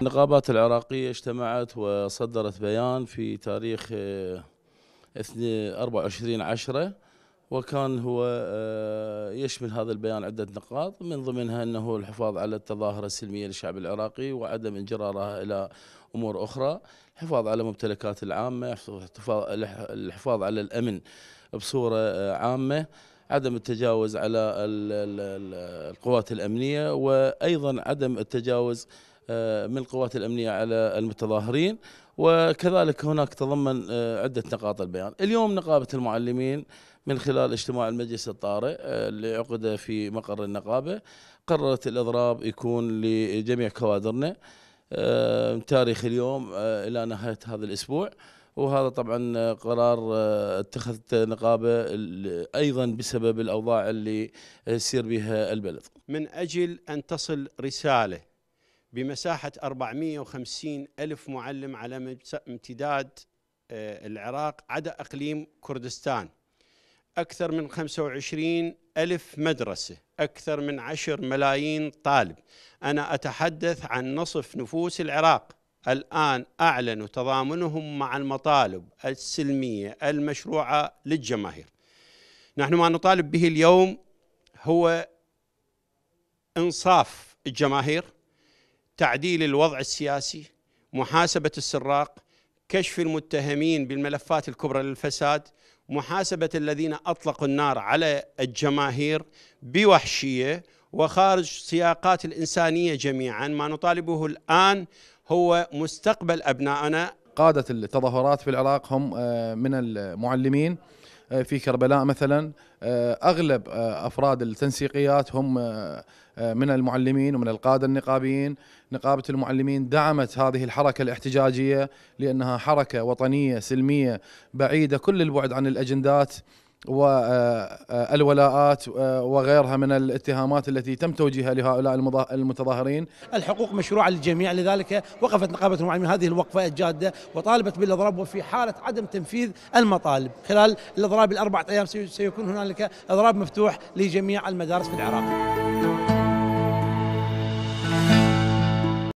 النقابات العراقية اجتمعت وصدرت بيان في تاريخ 24 آه، عشرة وكان هو آه، يشمل هذا البيان عدة نقاط من ضمنها أنه الحفاظ على التظاهرة السلمية للشعب العراقي وعدم انجرارها إلى أمور أخرى الحفاظ على الممتلكات العامة الحفاظ على الأمن بصورة آه، عامة عدم التجاوز على القوات الامنيه وايضا عدم التجاوز آه، من القوات الامنيه على المتظاهرين وكذلك هناك تضمن آه، عده نقاط البيان. اليوم نقابه المعلمين من خلال اجتماع المجلس الطارئ آه، اللي عقد في مقر النقابه قررت الاضراب يكون لجميع كوادرنا تاريخ اليوم الى نهايه هذا الاسبوع. وهذا طبعا قرار آه، اتخذته نقابه ايضا بسبب الاوضاع اللي يسير بها البلد. من اجل ان تصل رساله بمساحه 450 الف معلم على امتداد آه، العراق عدا اقليم كردستان. اكثر من 25 الف مدرسه، اكثر من 10 ملايين طالب. انا اتحدث عن نصف نفوس العراق. الآن أعلنوا تضامنهم مع المطالب السلمية المشروعة للجماهير نحن ما نطالب به اليوم هو إنصاف الجماهير تعديل الوضع السياسي محاسبة السراق كشف المتهمين بالملفات الكبرى للفساد محاسبة الذين أطلقوا النار على الجماهير بوحشية وخارج سياقات الإنسانية جميعا ما نطالبه الآن هو مستقبل أبنائنا قادة التظاهرات في العراق هم آه، من المعلمين آه، في كربلاء مثلا آه، اغلب افراد التنسيقيات هم من المعلمين ومن القاده النقابيين، نقابه المعلمين دعمت هذه الحركه الاحتجاجيه لانها حركه وطنيه سلميه بعيده كل البعد عن الاجندات والولاءات آه، آه، آه، وغيرها من الاتهامات التي تم توجيهها لهؤلاء المتظاهرين الحقوق مشروعة للجميع لذلك وقفت نقابة المعلمين هذه الوقفة الجادة وطالبت بالإضراب وفي حالة عدم تنفيذ المطالب خلال الإضراب الأربعة أيام سيكون هنالك إضراب مفتوح لجميع المدارس في العراق